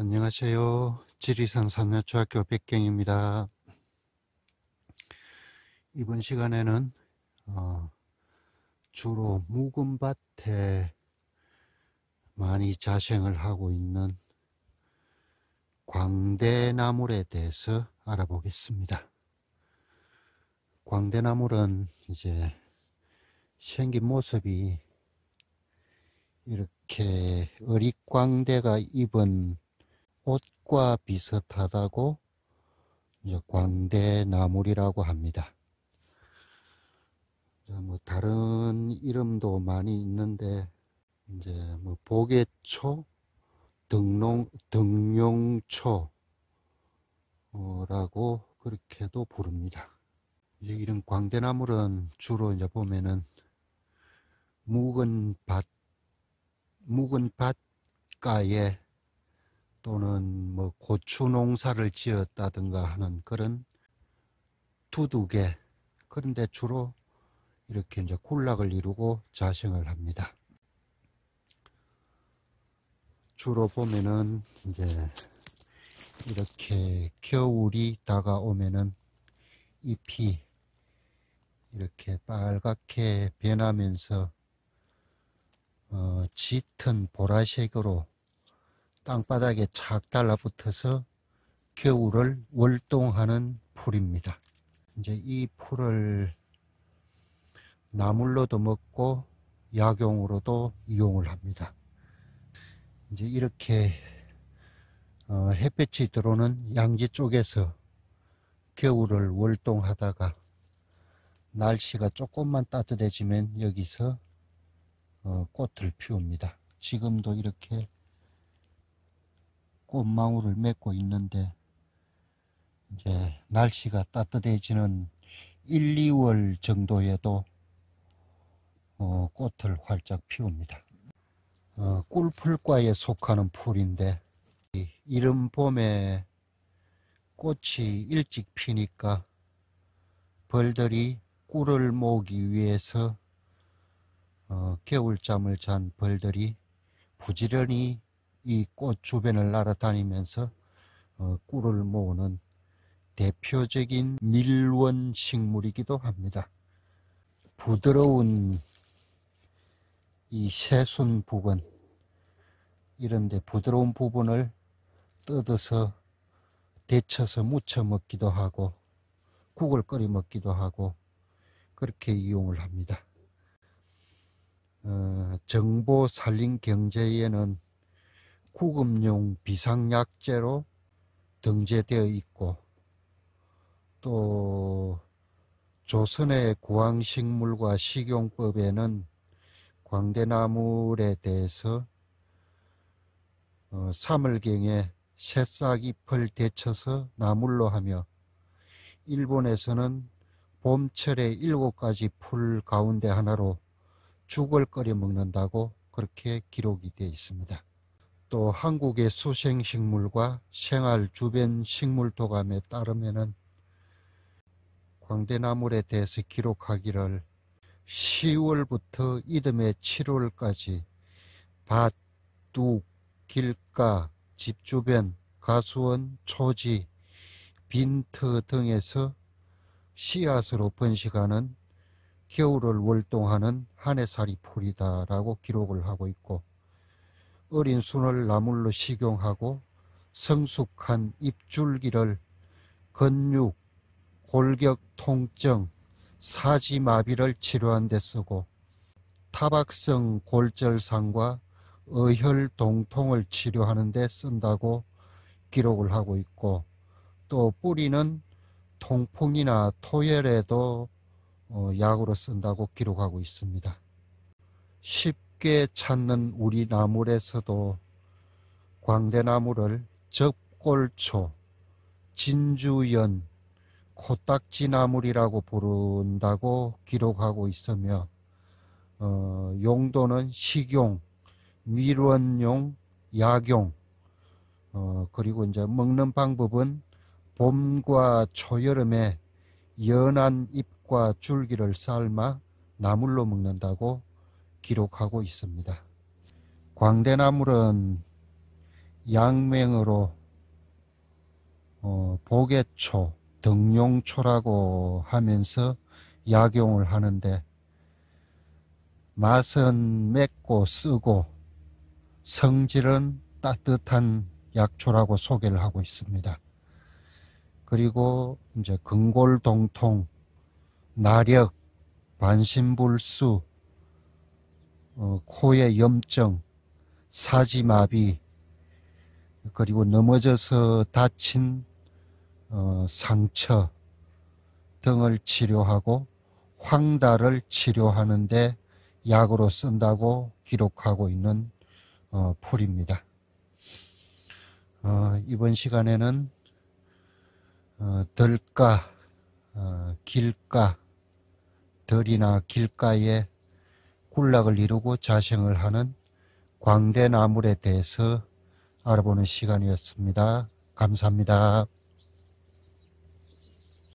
안녕하세요. 지리산 산내초학교 백경입니다. 이번 시간에는 어, 주로 묵은 밭에 많이 자생을 하고 있는 광대나물에 대해서 알아보겠습니다. 광대나물은 이제 생긴 모습이 이렇게 어릿광대가 입은 꽃과 비슷하다고 광대나물이라고 합니다. 뭐 다른 이름도 많이 있는데 이제 뭐 보개초, 등룡 등용초라고 그렇게도 부릅니다. 이제 이런 광대나물은 주로 이제 보면은 묵은 밭 묵은 밭가에 또는 뭐 고추 농사를 지었다든가 하는 그런 두둑에 그런데 주로 이렇게 이제 군락을 이루고 자생을 합니다. 주로 보면은 이제 이렇게 겨울이 다가오면은 잎이 이렇게 빨갛게 변하면서 어, 짙은 보라색으로 땅바닥에 착 달라붙어서 겨울을 월동하는 풀입니다. 이제 이 풀을 나물로도 먹고 약용으로도 이용을 합니다. 이제 이렇게 어, 햇볕이 들어오는 양지 쪽에서 겨울을 월동하다가 날씨가 조금만 따뜻해지면 여기서 어, 꽃을 피웁니다. 지금도 이렇게 꽃망울을 맺고 있는데 이제 날씨가 따뜻해지는 1, 2월 정도에도 어, 꽃을 활짝 피웁니다. 어, 꿀풀과에 속하는 풀인데 이른 봄에 꽃이 일찍 피니까 벌들이 꿀을 모으기 위해서 어, 겨울잠을 잔 벌들이 부지런히 이꽃 주변을 날아다니면서 어, 꿀을 모으는 대표적인 밀원 식물이기도 합니다. 부드러운 이 새순 부근 이런데 부드러운 부분을 뜯어서 데쳐서 무쳐 먹기도 하고 국을 끓여 먹기도 하고 그렇게 이용을 합니다. 어, 정보 살림 경제에는 구급용 비상약재로 등재되어 있고 또 조선의 구황식물과 식용법에는 광대나물에 대해서 어, 사물경에 새싹잎을 데쳐서 나물로 하며 일본에서는 봄철에 일곱 가지 풀 가운데 하나로 죽을 끓여 먹는다고 그렇게 기록이 되어 있습니다. 또 한국의 수생식물과 생활 주변 식물도감에 따르면 광대나물에 대해서 기록하기를 10월부터 이듬해 7월까지 밭, 뚝, 길가, 집 주변, 가수원, 초지, 빈트 등에서 씨앗으로 번식하는 겨울을 월동하는 한해살이 풀이다라고 기록을 하고 있고 어린 순을 나물로 식용하고 성숙한 입줄기를 근육, 골격 통증, 사지마비를 치료한 데 쓰고 타박성 골절상과 어혈 동통을 치료하는 데 쓴다고 기록을 하고 있고 또 뿌리는 통풍이나 토혈에도 어, 약으로 쓴다고 기록하고 있습니다. 쉽게 찾는 우리 나물에서도 광대나무를 접골초, 진주연, 코딱지나물이라고 부른다고 기록하고 있으며 어, 용도는 식용, 밀원용, 약용 어, 그리고 이제 먹는 방법은 봄과 초여름에 연한 잎과 줄기를 삶아 나물로 먹는다고 기록하고 있습니다. 광대나물은 양맹으로 어, 보계초 등용초라고 하면서 약용을 하는데 맛은 맵고 쓰고 성질은 따뜻한 약초라고 소개를 하고 있습니다. 그리고 이제 근골동통, 나력, 반신불수, 어, 코의 염증, 사지마비, 그리고 넘어져서 다친 어, 상처 등을 치료하고 황달을 치료하는데 약으로 쓴다고 기록하고 있는 어, 풀입니다. 어, 이번 시간에는 어, 들가, 어, 길가, 들이나 길가에 군락을 이루고 자생을 하는 광대나물에 대해서 알아보는 시간이었습니다. 감사합니다.